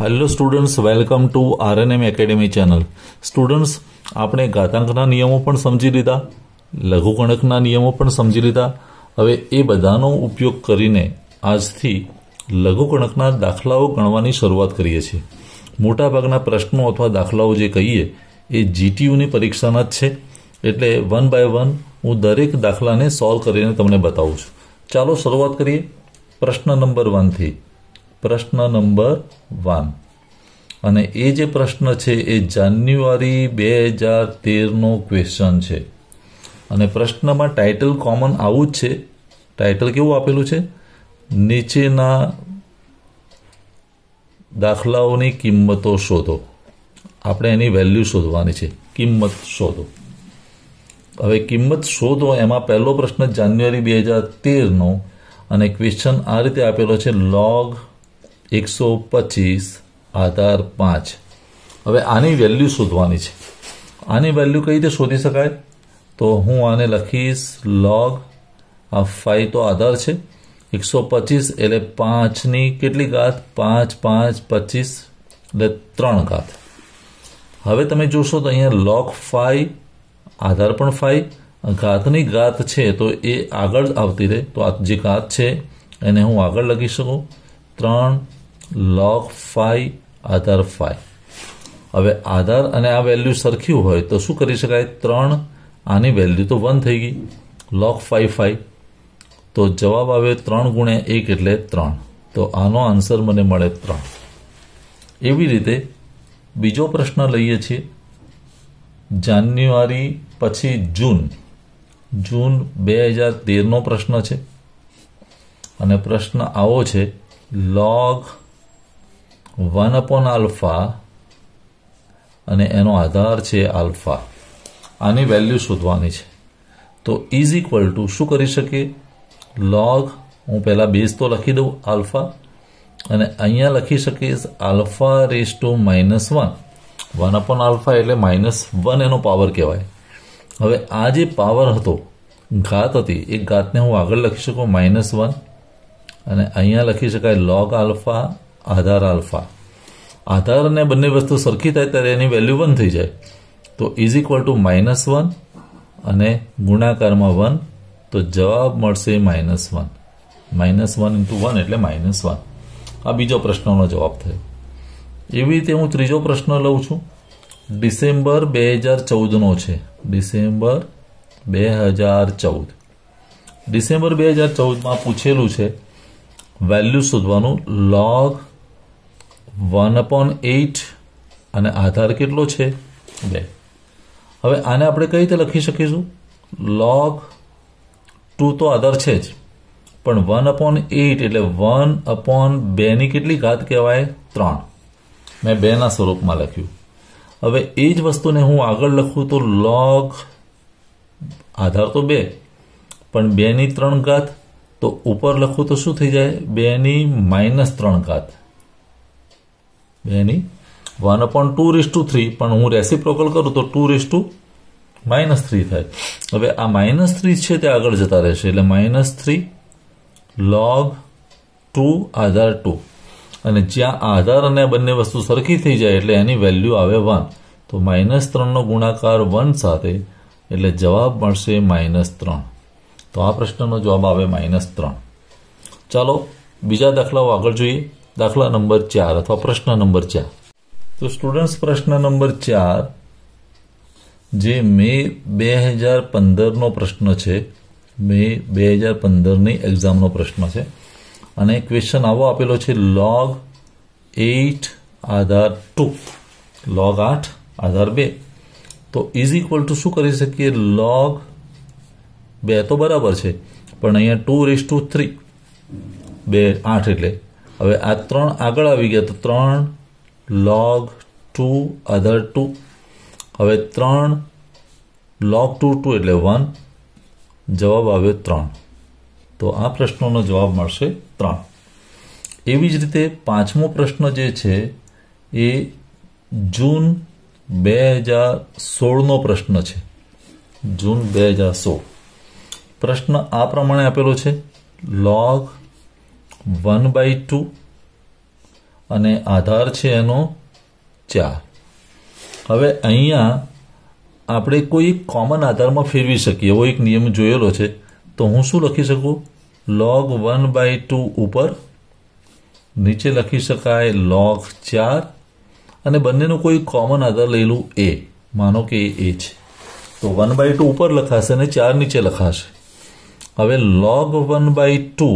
hello students welcome to RNM academy channel students આપણે ઘાતાંકના નિયમો પણ સમજી લીધા લઘુગણકના નિયમો પણ સમજી લીધા હવે એ બધાનો ઉપયોગ કરીને આજથી લઘુગણકના દાખલાઓ ગણવાની શરૂઆત કરીએ છીએ મોટાભાગના પ્રશ્નો અથવા દાખલાઓ જે કહીએ એ જીટીયુની પરીક્ષાના જ છે એટલે વન બાય વન હું દરેક દાખલાને સોલ્વ કરીને તમને બતાવું છું ચાલો શરૂઆત કરીએ પ્રશ્ન નંબર વનથી થી પ્રશ્ન નંબર વન અને એ જે પ્રશ્ન છે એ જાન્યુઆરી બે હજાર તેરનો ક્વેશ્ચન છે અને પ્રશ્નમાં ટાઇટલ કોમન આવું જ છે ટાઇટલ કેવું આપેલું છે નીચેના દાખલાઓની કિંમતો શોધો આપણે એની વેલ્યુ શોધવાની છે કિંમત શોધો હવે કિંમત શોધો એમાં પહેલો પ્રશ્ન જાન્યુઆરી બે હજાર તેરનો અને ક્વેશ્ચન આ રીતે આપેલો છે લોગ એકસો પચીસ આધાર પાંચ હવે આની વેલ્યુ શોધવાની છે આની વેલ્યુ કઈ રીતે શોધી શકાય તો હું આને લખીશ લોગ આ ફાઈવ તો આધાર છે એકસો પચીસ એટલે પાંચની કેટલી ઘાત પાંચ પાંચ પચીસ એટલે ત્રણ ઘાત હવે તમે જોશો તો અહીંયા લોક ફાઈ આધાર પણ ફાઈ ઘાતની ઘાત છે તો એ આગળ આવતી રહે તો આ જે ઘાત છે એને હું આગળ લખી શકું ત્રણ લોગ ફાઈ આધાર ફાઈ હવે આધાર અને આ વેલ્યુ સરખી હોય તો શું કરી શકાય ત્રણ આની વેલ્યુ તો વન થઈ ગઈ લોગ ફાઈ ફાઈ તો જવાબ આવે ત્રણ ગુણ્યા એક એટલે ત્રણ તો આનો આન્સર મને મળે ત્રણ એવી રીતે બીજો પ્રશ્ન લઈએ છીએ જાન્યુઆરી પછી જૂન જૂન બે હજાર તેરનો પ્રશ્ન છે અને પ્રશ્ન આવો છે લોગ વન અપોન આલ્ફા અને એનો આધાર છે આલ્ફા આની વેલ્યુ શોધવાની છે તો ઇઝ ઇક્વલ ટુ શું કરી શકીએ લોગ હું પહેલાં બેઝ તો લખી દઉં આલ્ફા અને અહીંયા લખી શકીશ alpha raise to minus one one upon alpha એટલે માઇનસ વન એનો પાવર કહેવાય હવે આ જે પાવર હતો ઘાત હતી એ ઘાતને હું આગળ લખી શકું માઇનસ વન અને અહીંયા લખી શકાય લોગ આલ્ફા આધાર આલ્ફા આધાર અને બંને વસ્તુ સરખી થાય ત્યારે એની વેલ્યુ વન થઈ જાય તો is equal to minus one અને ગુણાકારમાં વન તો જવાબ મળશે minus one minus one into one એટલે માઇનસ વન આ બીજો પ્રશ્નનો જવાબ થયો એવી રીતે હું ત્રીજો પ્રશ્ન લઉં છું ડિસેમ્બર બે હજાર ચૌદનો છે ડિસેમ્બર બે હજાર ચૌદ ડિસેમ્બર બે હજાર ચૌદમાં પૂછેલું છે વેલ્યુ શોધવાનું લોગ વન અપોન એઇટ અને આધાર કેટલો છે બે હવે આને આપણે કઈ રીતે લખી શકીશું લોગ ટુ તો આધાર છે જ પણ વન અપોન એઇટ એટલે વન અપોન બેની કેટલી ઘાત કહેવાય ત્રણ મેં બેના સ્વરૂપમાં લખ્યું હવે એ જ વસ્તુને હું આગળ લખું તો લોગ આધાર તો બે પણ બેની ત્રણ ઘાત તો ઉપર લખું તો શું થઈ જાય બેની માઇનસ ત્રણ ઘાત બેની one upon two raise to three પણ હું રેસીપ્રોકલ કરું તો two raise to minus three થાય હવે આ માઇનસ થ્રી છે તે આગળ જતા રહેશે એટલે માઇનસ થ્રી લોગ ટુ આધાર ટુ અને જ્યાં આધાર અને બંને વસ્તુ સરખી થઈ જાય એટલે એની વેલ્યુ આવે વન તો માઇનસ ત્રણનો ગુણાકાર વન સાથે એટલે જવાબ મળશે માઇનસ ત્રણ તો આ પ્રશ્નનો જવાબ આવે માઇનસ ત્રણ ચાલો બીજા દાખલાઓ આગળ જોઈએ દાખલા નંબર ચાર અથવા પ્રશ્ન નંબર ચાર તો સ્ટુડન્ટ્સ પ્રશ્ન નંબર ચાર જે મે બે હજાર પંદરનો પ્રશ્ન છે મે બે હજાર પંદરની એક્ઝામનો પ્રશ્ન છે અને ક્વેશ્ચન આવો આપેલો છે લોગ એઇટ આધાર ટુ લોગ આઠ આધાર બે તો ઇઝ ઇક્વલ ટુ શું કરી શકીએ લોગ બે તો બરાબર છે પણ અહીંયા ટુ રેસ ટુ થ્રી બે આઠ એટલે હવે આ ત્રણ આગળ આવી ગયા તો ત્રણ લોગ ટુ અધર ટુ હવે ત્રણ લોગ ટુ ટુ એટલે વન જવાબ આવ્યો ત્રણ તો આ પ્રશ્નોનો જવાબ મળશે ત્રણ એવી જ રીતે પાંચમો પ્રશ્ન જે છે એ જૂન બે હજાર સોળનો પ્રશ્ન છે જૂન બે હજાર સોળ પ્રશ્ન આ પ્રમાણે આપેલો છે લોગ વન બાય ટુ અને આધાર છે એનો ચાર હવે અહીંયા આપણે કોઈ કોમન આધારમાં ફેરવી શકીએ એવો એક નિયમ જોયેલો છે તો હું શું લખી શકું લોગ વન બાય ટુ ઉપર નીચે લખી શકાય લોગ ચાર અને બંનેનો કોઈ કોમન આધાર લઈલું એ માનો કે એ છે તો વન બાય ટુ ઉપર લખાશે અને ચાર નીચે લખાશે હવે લોગ વન બાય ટુ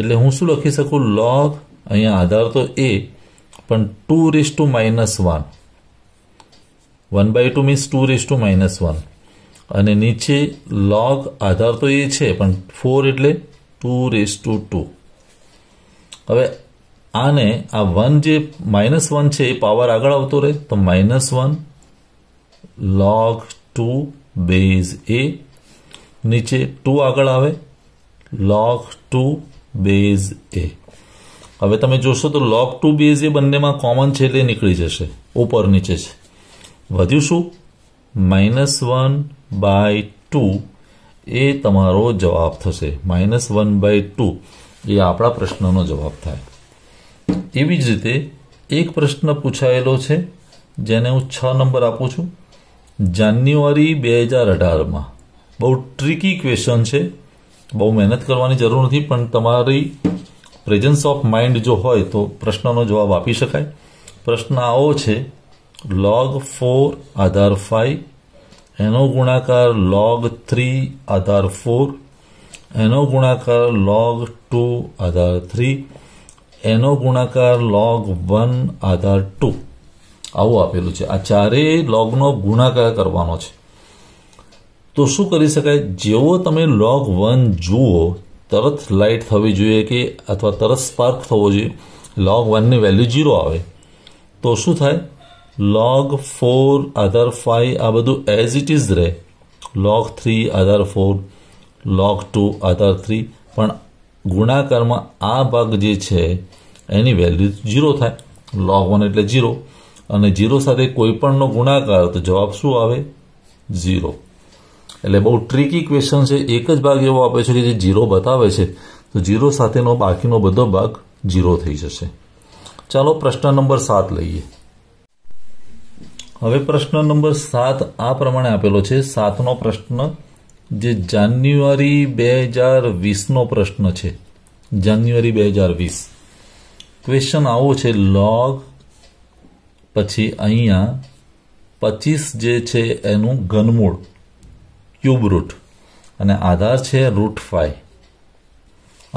એટલે હું શું લખી શકું લોગ અહીંયા આધાર તો એ પણ two raise to minus one one by two means two raise to minus one અને નીચે લોગ આધાર તો એ છે પણ ફોર એટલે ટુ રેસ ટુ ટુ હવે આને આ વન જે માઇનસ વન છે એ પાવર આગળ આવતો રહે તો minus one log two base એ નીચે ટુ આગળ આવે લોગ ટુ બેઝ એ હવે તમે જોશો તો લોગ ટુ બેઝ એ બંનેમાં કોમન છે એટલે નીકળી જશે ઉપર નીચે છે વધ્યું શું માઇનસ વન બાય ટુ એ તમારો જવાબ થશે માઇનસ વન બાય ટુ એ આપણા પ્રશ્નનો જવાબ થાય એવી જ રીતે એક પ્રશ્ન પૂછાયેલો છે જેને હું છ નંબર આપું છું જાન્યુઆરી બે હજાર અઢારમાં બહુ ટ્રીકી ક્વેશ્ચન છે બહુ મહેનત કરવાની જરૂર નથી પણ તમારી પ્રેઝન્સ ઓફ માઇન્ડ જો હોય તો પ્રશ્નનો જવાબ આપી શકાય પ્રશ્ન આવો છે લોગ ફોર આધાર ફાઈવ એનો ગુણાકાર લોગ થ્રી આધાર ફોર એનો ગુણાકાર લોગ ટુ આધાર થ્રી એનો ગુણાકાર લોગ વન આધાર ટુ આવું આપેલું છે આ ચારેય લોગનો ગુણાકાર કરવાનો છે તો શું કરી શકાય જેવો તમે લોગ વન જુઓ તરત લાઇટ થવી જોઈએ કે અથવા તરત સ્પાર્ક થવો જોઈએ લોગ વનની વેલ્યુ ઝીરો આવે તો શું થાય લોગ ફોર આધાર ફાઈવ આ બધું એઝ ઇટ ઇઝ રહે લોગ થ્રી આધાર ફોર લોગ ટુ આધાર થ્રી પણ ગુણાકારમાં આ ભાગ જે છે એની વેલ્યુ ઝીરો થાય લોગ વન એટલે ઝીરો અને ઝીરો સાથે કોઈપણનો ગુણાકાર તો જવાબ શું આવે ઝીરો એટલે બહુ ટ્રીકી ક્વેશ્ચન છે એક જ ભાગ એવો આપે છે કે જે ઝીરો બતાવે છે તો જીરો સાથેનો બાકીનો બધો ભાગ જીરો થઈ જશે ચાલો પ્રશ્ન નંબર સાત લઈએ હવે પ્રશ્ન નંબર સાત આ પ્રમાણે આપેલો છે સાતનો પ્રશ્ન જે જાન્યુઆરી બે હજાર વીસનો પ્રશ્ન છે જાન્યુઆરી બે હજાર વીસ ક્વેશ્ચન આવો છે લોગ પછી અહીંયા પચીસ જે છે એનું ઘનમૂળ ક્યુબ રૂટ અને આધાર છે રૂટ ફાઈ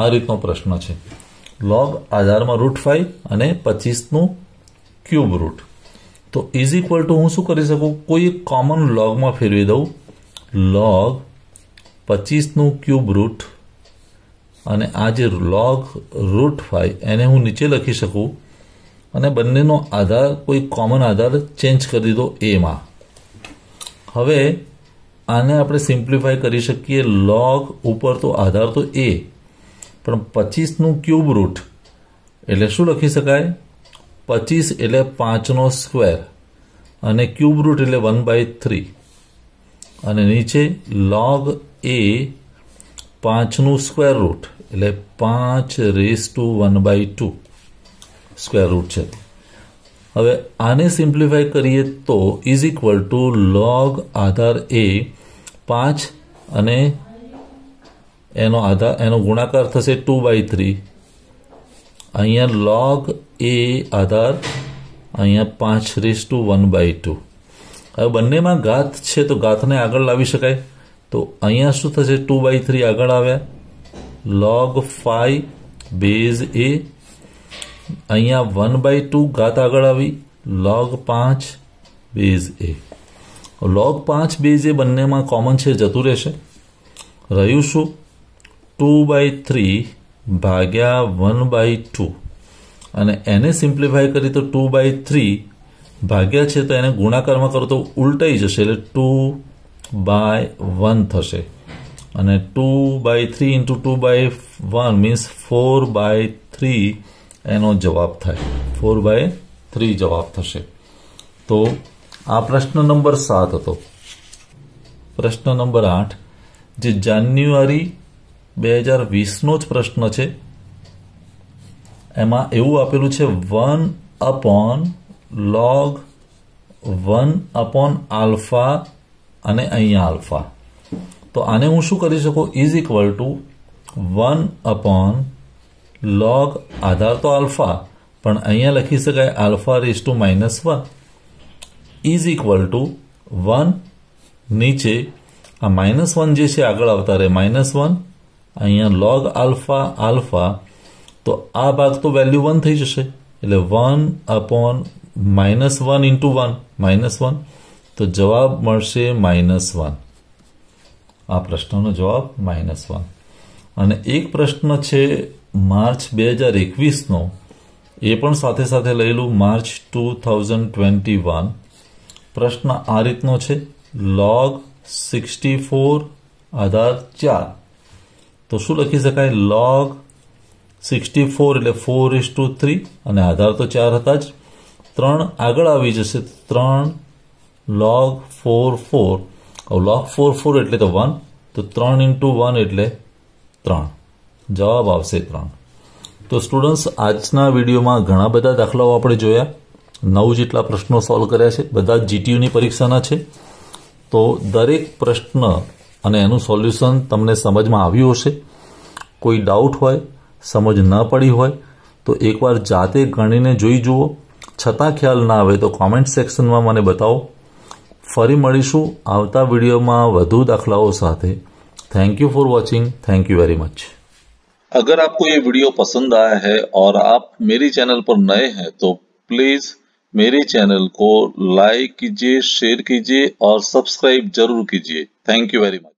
આ રીતનો પ્રશ્ન છે લોગ આધારમાં રૂટ ફાઈ અને પચીસનું ક્યુબ રૂટ તો ઇઝ ઇક્વલ ટુ હું શું કરી શકું કોઈ કોમન લોગમાં ફેરવી દઉં લોગ પચીસનું ક્યુબ રૂટ અને આ જે લોગ રૂટ ફાઈ એને હું નીચે લખી શકું અને બંનેનો આધાર કોઈ કોમન આધાર ચેન્જ કરી દો એમાં હવે આને આપણે સિમ્પ્લિફાય કરી શકીએ લોગ ઉપર તો આધાર તો એ પણ પચીસનું ક્યુબ રૂટ એટલે શું લખી શકાય પચીસ એટલે પાંચનો સ્ક્વેર અને ક્યુબ રૂટ એટલે વન બાય થ્રી અને નીચે લોગ એ પાંચનું સ્ક્વેર રૂટ એટલે પાંચ raise to one by two square root છે હવે આને સિમ્પ્લિફાય કરીએ તો ઇઝ ઇક્વલ ટુ લોગ આધાર એ પાંચ અને એનો આધાર એનો ગુણાકાર થશે ટુ બાય થ્રી અહીંયા લોગ એ આધાર અહીંયા પાંચ raise to one by two હવે બંનેમાં ઘાત છે તો ઘાતને આગળ લાવી શકાય તો અહીંયા શું થશે ટુ બાય થ્રી આગળ આવ્યા લોગ ફાઈવ બેઝ એ અહીંયા વન બાય ટુ ઘાત આગળ આવી લોગ પાંચ બેઝ એ લોગ પાંચ બે જે બંનેમાં કોમન છે જતું રહેશે રહ્યું શું ટુ બાય થ્રી ભાગ્યા વન બાય ટુ અને એને સિમ્પ્લિફાય કરી તો ટુ બાય થ્રી ભાગ્યા છે તો એને ગુણાકારમાં કરો તો ઉલટાઈ જશે એટલે ટુ બાય વન થશે અને two by three into two by one means four by three એનો જવાબ થાય ફોર બાય થ્રી જવાબ થશે તો આ પ્રશ્ન નંબર સાત હતો પ્રશ્ન નંબર આઠ જે જાન્યુઆરી બે હજાર વીસનો જ પ્રશ્ન છે એમાં એવું આપેલું છે one upon log one upon alpha અને અહીંયા આલ્ફા તો આને હું શું કરી શકું is equal to one upon log આધાર તો આલ્ફા પણ અહીંયા લખી શકાય alpha raise to minus one is equal to one નીચે આ માઇનસ વન જે છે આગળ આવતા રહે માઇનસ વન અહીંયા લોગ આલ્ફા આલ્ફા તો આ ભાગ તો વેલ્યુ વન થઈ જશે એટલે one upon minus one into one minus one તો જવાબ મળશે માઇનસ વન આ પ્રશ્નનો જવાબ માઇનસ વન અને એક પ્રશ્ન છે માર્ચ બે હજાર એકવીસનો એ પણ સાથે સાથે લઈ લઉં March two thousand twenty one પ્રશ્ન આ રીતનો છે લોગ સિક્સટી ફોર આધાર ચાર તો શું લખી શકાય લોગ સિક્સટી ફોર એટલે ફોર ઇસ ટુ થ્રી અને આધાર તો ચાર હતા જ ત્રણ આગળ આવી જશે ત્રણ log four four log four four એટલે તો વન તો ત્રણ ઇન્ટુ વન એટલે ત્રણ જવાબ આવશે ત્રણ તો સ્ટુડન્ટ્સ આજના વિડીયોમાં ઘણા બધા દાખલાઓ આપણે જોયા નવ જેટલા પ્રશ્નો સોલ્વ કર્યા છે બધા જીટીયુની પરીક્ષાના છે તો દરેક પ્રશ્ન અને એનું સોલ્યુશન તમને સમજમાં આવ્યું હશે કોઈ ડાઉટ હોય સમજ ન પડી હોય તો એકવાર જાતે ગણીને જોઈ જુઓ છતાં ખ્યાલ ના આવે તો કોમેન્ટ સેક્શનમાં મને બતાવો ફરી મળીશું આવતા વિડીયોમાં વધુ દાખલાઓ સાથે thank you for watching thank you very much अगर आपको ये વિડીયો પસંદ આયા है ઓર આપ મેરી ચેનલ પર नए हैं તો પ્લીઝ मेरे चैनल को लाइक कीजिए शेयर कीजिए और सब्सक्राइब जरूर कीजिए थैंक यू वेरी मच